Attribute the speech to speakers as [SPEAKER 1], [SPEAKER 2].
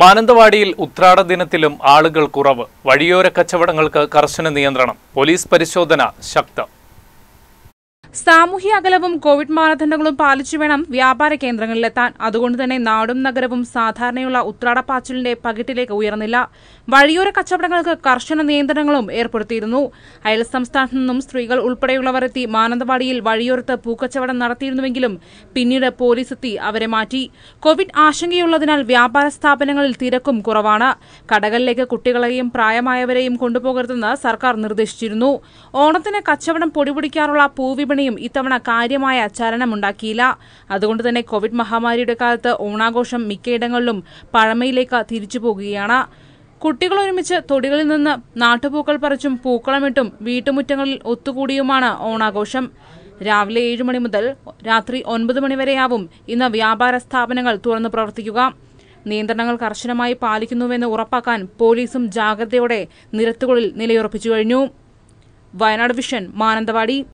[SPEAKER 1] മാനന്തവാടിയിൽ ഉത്രാട ദിനത്തിലും ആളുകൾ കുറവ് വഴിയോര കച്ചവടങ്ങൾക്ക് കർശന നിയന്ത്രണം പോലീസ് പരിശോധന ശക്തം
[SPEAKER 2] സാമൂഹ്യ അകലവും കോവിഡ് മാനദണ്ഡങ്ങളും പാലിച്ചു വേണം വ്യാപാര കേന്ദ്രങ്ങളിലെത്താൻ അതുകൊണ്ട് തന്നെ നാടും നഗരവും സാധാരണയുള്ള ഉത്രാടപ്പാച്ചിലിന്റെ പകിട്ടിലേക്ക് ഉയർന്നില്ല വഴിയോര കച്ചവടങ്ങൾക്ക് കർശന നിയന്ത്രണങ്ങളും ഏർപ്പെടുത്തിയിരുന്നു അയൽ സംസ്ഥാനത്തു നിന്നും സ്ത്രീകൾ ഉൾപ്പെടെയുള്ളവർ എത്തി മാനന്തവാടിയിൽ വഴിയോരത്ത് പൂക്കച്ചവടം നടത്തിയിരുന്നുവെങ്കിലും പിന്നീട് പോലീസ് എത്തി അവരെ മാറ്റി കോവിഡ് ആശങ്കയുള്ളതിനാൽ വ്യാപാര സ്ഥാപനങ്ങളിൽ തിരക്കും കുറവാണ് കടകളിലേക്ക് കുട്ടികളെയും പ്രായമായവരെയും കൊണ്ടുപോകരുതെന്ന് സർക്കാർ നിർദ്ദേശിച്ചിരുന്നു ഓണത്തിന് കച്ചവടം പൊടിപിടിക്കാറുള്ള പൂവിപണി സിനിമയും ഇത്തവണ കാര്യമായ ചലനമുണ്ടാക്കിയില്ല അതുകൊണ്ട് തന്നെ കോവിഡ് മഹാമാരിയുടെ കാലത്ത് ഓണാഘോഷം മിക്കയിടങ്ങളിലും പഴമയിലേക്ക് തിരിച്ചു പോകുകയാണ് കുട്ടികൾ ഒരുമിച്ച് തൊടികളിൽ നിന്ന് നാട്ടുപൂക്കൾ പറിച്ചും പൂക്കളമിട്ടും വീട്ടുമുറ്റങ്ങളിൽ ഒത്തുകൂടിയുമാണ് ഓണാഘോഷം രാവിലെ ഏഴ് മണി മുതൽ രാത്രി ഒൻപത് മണിവരെയാവും ഇന്ന് വ്യാപാര സ്ഥാപനങ്ങൾ തുറന്നു പ്രവർത്തിക്കുക നിയന്ത്രണങ്ങൾ കർശനമായി പാലിക്കുന്നുവെന്ന് ഉറപ്പാക്കാൻ പോലീസും ജാഗ്രതയോടെ നിരത്തുകളിൽ നിലയുറപ്പിച്ചു കഴിഞ്ഞു വയനാട് വിഷൻ മാനന്തവാടി